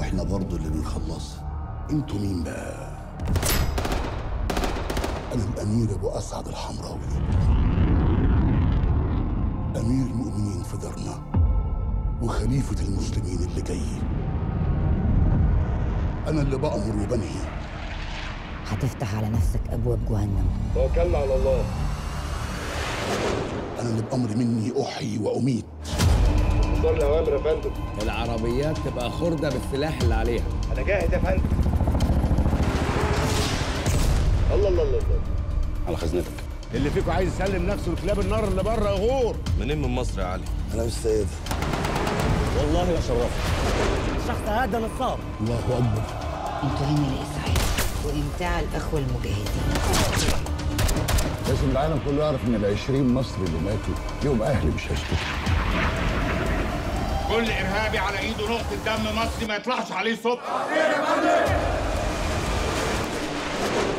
واحنا برضه اللي بنخلصها انتوا مين بقى انا الامير ابو اسعد الحمراوي امير المؤمنين في دارنا وخليفه المسلمين اللي جاي انا اللي بامر وبنهي هتفتح على نفسك ابواب جهنم توكلنا على الله انا اللي بامر مني احيي واميت منصور الأوامر يا فندم العربيات تبقى خردة بالسلاح اللي عليها أنا جاهز يا فندم الله الله الله الله على خزنتك اللي فيكم عايز يسلم نفسه لكلاب النار اللي بره غور منين من مصر يا علي؟ أنا مش سيد والله لا شرفت الشخص هذا نصاب الله أكبر أنتوا هنا لإسعاد وإمتاع الإخوة المجاهدين لازم العالم كله يعرف ان ال 20 مصري اللي ماتوا ليهم اهل مش هشتكي كل ارهابي على ايده نقطه دم مصري ما يطلعش عليه صوت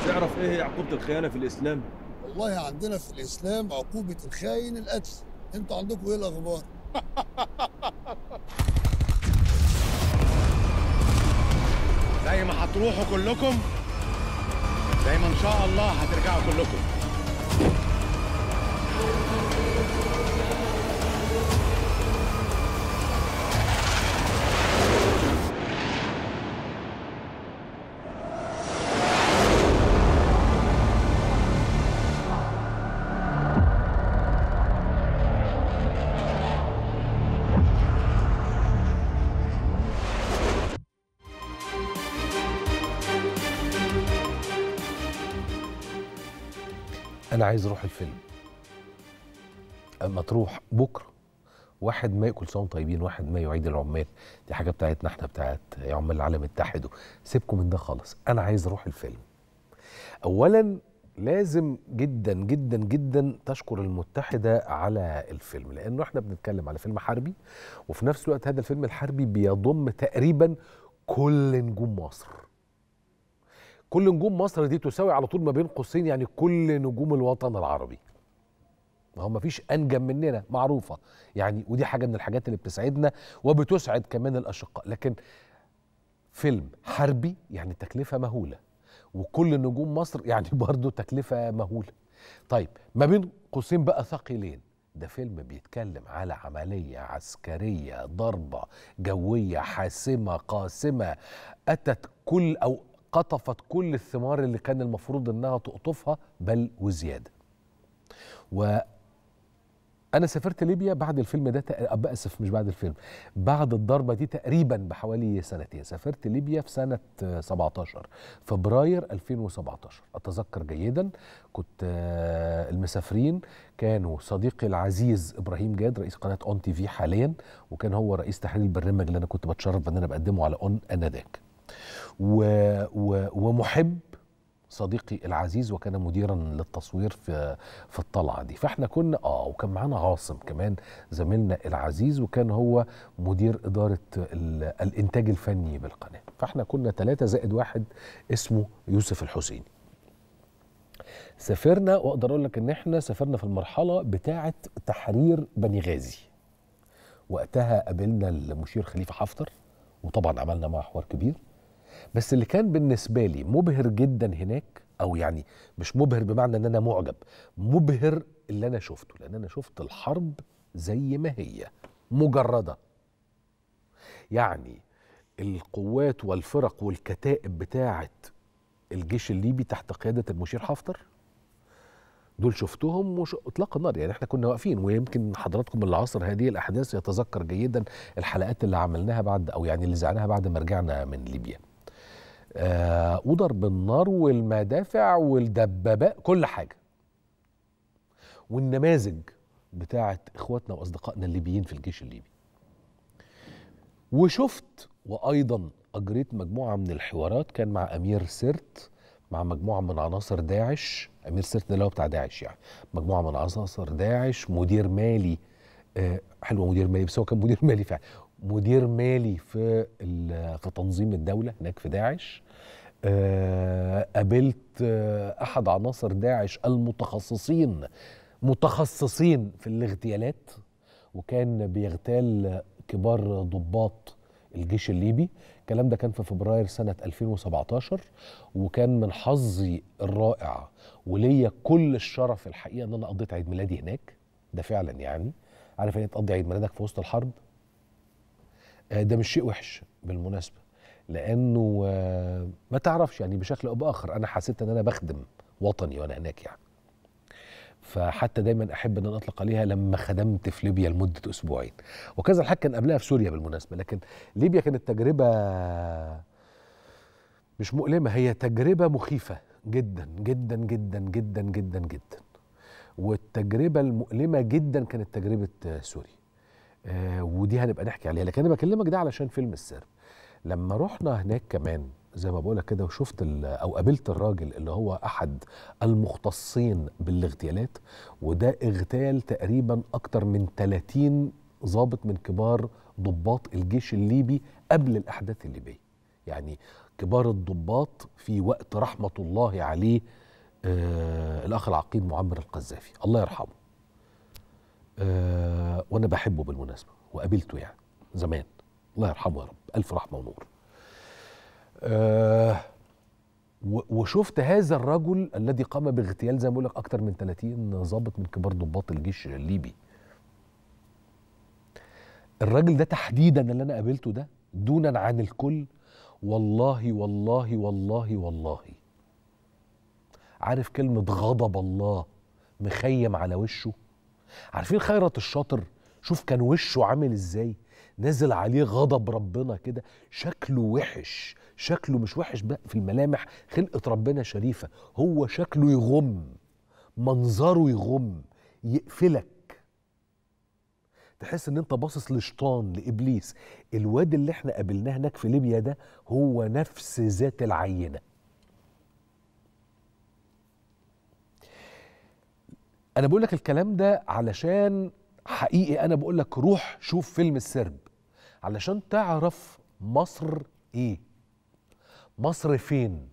تعرف ايه هي عقوبه الخيانه في الاسلام والله عندنا في الاسلام عقوبه الخاين القتل انتوا عندكم ايه الاخبار زي ما هتروحوا كلكم زي ما ان شاء الله هترجعوا كلكم انا عايز اروح الفيلم اما تروح بكره واحد ما ياكل صوم طيبين واحد ما يعيد العمال دي حاجه بتاعتنا احنا بتاعت يا عمال العالم اتحدوا سيبكم من ده خالص انا عايز اروح الفيلم اولا لازم جدا جدا جدا تشكر المتحده على الفيلم لانه احنا بنتكلم على فيلم حربي وفي نفس الوقت هذا الفيلم الحربي بيضم تقريبا كل نجوم مصر كل نجوم مصر دي تساوي على طول ما بين قوسين يعني كل نجوم الوطن العربي ما هو مفيش انجم مننا معروفه يعني ودي حاجه من الحاجات اللي بتسعدنا وبتسعد كمان الاشقاء لكن فيلم حربي يعني تكلفه مهوله وكل نجوم مصر يعني برضه تكلفه مهوله طيب ما بين قوسين بقى ثقيلين ده فيلم بيتكلم على عملية عسكرية ضربة جوية حاسمة قاسمة أتت كل أو قطفت كل الثمار اللي كان المفروض انها تقطفها بل وزياده و انا سافرت ليبيا بعد الفيلم ده تق... اسف مش بعد الفيلم بعد الضربه دي تقريبا بحوالي سنتين سافرت ليبيا في سنه 17 فبراير 2017 اتذكر جيدا كنت آه، المسافرين كانوا صديقي العزيز ابراهيم جاد رئيس قناه اون تي في حاليا وكان هو رئيس تحرير البرنامج اللي انا كنت بتشرف ان انا بقدمه على اون انذاك و و ومحب صديقي العزيز وكان مديرا للتصوير في في الطلعه دي فاحنا كنا اه وكان معانا عاصم كمان زميلنا العزيز وكان هو مدير اداره الانتاج الفني بالقناه فاحنا كنا ثلاثه زائد واحد اسمه يوسف الحسيني سافرنا واقدر اقول لك ان احنا سافرنا في المرحله بتاعه تحرير بني غازي وقتها قابلنا المشير خليفه حفتر وطبعا عملنا معاه حوار كبير بس اللي كان بالنسبه لي مبهر جدا هناك او يعني مش مبهر بمعنى ان انا معجب مبهر اللي انا شفته لان انا شفت الحرب زي ما هي مجرده يعني القوات والفرق والكتائب بتاعه الجيش الليبي تحت قياده المشير حفتر دول شفتهم وش... اطلاق النار يعني احنا كنا واقفين ويمكن حضراتكم اللي عاصر هذه الاحداث يتذكر جيدا الحلقات اللي عملناها بعد او يعني اللي زعناها بعد ما رجعنا من ليبيا أوضر آه، بالنار والمدافع والدبابات كل حاجة والنماذج بتاعة إخواتنا وأصدقائنا الليبيين في الجيش الليبي وشفت وأيضا أجريت مجموعة من الحوارات كان مع أمير سرت مع مجموعة من عناصر داعش أمير سرت اللي هو بتاع داعش يعني مجموعة من عناصر داعش مدير مالي آه، حلوه حلو مدير مالي بس هو كان مدير مالي فعلا مدير مالي في في تنظيم الدوله هناك في داعش آه، قابلت آه، احد عناصر داعش المتخصصين متخصصين في الاغتيالات وكان بيغتال كبار ضباط الجيش الليبي الكلام ده كان في فبراير سنة 2017 وكان من حظي الرائع وليا كل الشرف الحقيقة ان انا قضيت عيد ميلادي هناك ده فعلا يعني عارف ان تقضي عيد ميلادك في وسط الحرب آه، ده مش شيء وحش بالمناسبه لانه آه، ما تعرفش يعني بشكل او باخر انا حسيت ان انا بخدم وطني وانا هناك يعني فحتى دايما احب ان انا اطلق عليها لما خدمت في ليبيا لمده اسبوعين وكذا الحق كان قبلها في سوريا بالمناسبه لكن ليبيا كانت تجربه مش مؤلمه هي تجربه مخيفه جدا جدا جدا جدا جدا جدا والتجربه المؤلمه جدا كانت تجربه آه، سوريا آه ودي هنبقى نحكي عليها لكن انا بكلمك ده علشان فيلم السر لما رحنا هناك كمان زي ما بقولك كده وشفت او قابلت الراجل اللي هو احد المختصين بالاغتيالات وده اغتال تقريبا اكتر من 30 ضابط من كبار ضباط الجيش الليبي قبل الاحداث الليبيه يعني كبار الضباط في وقت رحمه الله عليه آه الاخ العقيد معمر القذافي الله يرحمه آه وانا بحبه بالمناسبه وقابلته يعني زمان الله يرحمه يا رب الف رحمه ونور آه وشفت هذا الرجل الذي قام باغتيال زي ما بقول لك اكثر من 30 ضابط من كبار ضباط الجيش الليبي الراجل ده تحديدا اللي انا قابلته ده دونا عن الكل والله والله والله والله عارف كلمة غضب الله مخيم على وشه عارفين خيرت الشاطر شوف كان وشه عامل ازاي نزل عليه غضب ربنا كده شكله وحش شكله مش وحش بقى في الملامح خلقة ربنا شريفة هو شكله يغم منظره يغم يقفلك تحس ان انت باصص لشيطان لابليس الواد اللي احنا قابلناه هناك في ليبيا ده هو نفس ذات العينه انا بقول لك الكلام ده علشان حقيقي انا بقول لك روح شوف فيلم السرب علشان تعرف مصر ايه مصر فين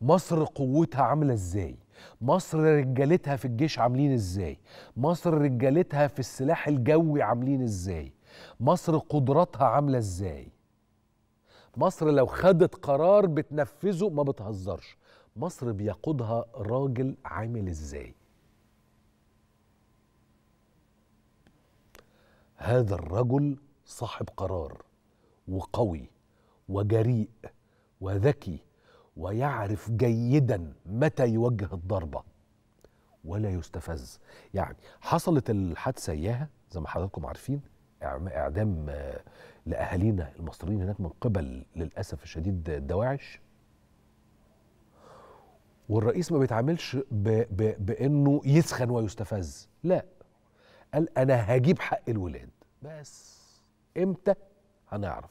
مصر قوتها عامله ازاي مصر رجالتها في الجيش عاملين ازاي مصر رجالتها في السلاح الجوي عاملين ازاي مصر قدراتها عامله ازاي مصر لو خدت قرار بتنفذه ما بتهزرش مصر بيقودها راجل عامل ازاي هذا الرجل صاحب قرار وقوي وجريء وذكي ويعرف جيدا متى يوجه الضربه ولا يستفز يعني حصلت الحادثه اياها زي ما حضراتكم عارفين اعدام آه، لاهالينا المصريين هناك من قبل للاسف الشديد الدواعش والرئيس ما بيتعاملش ب... ب... بانه يسخن ويستفز لا قال انا هجيب حق الولاد بس امتى هنعرف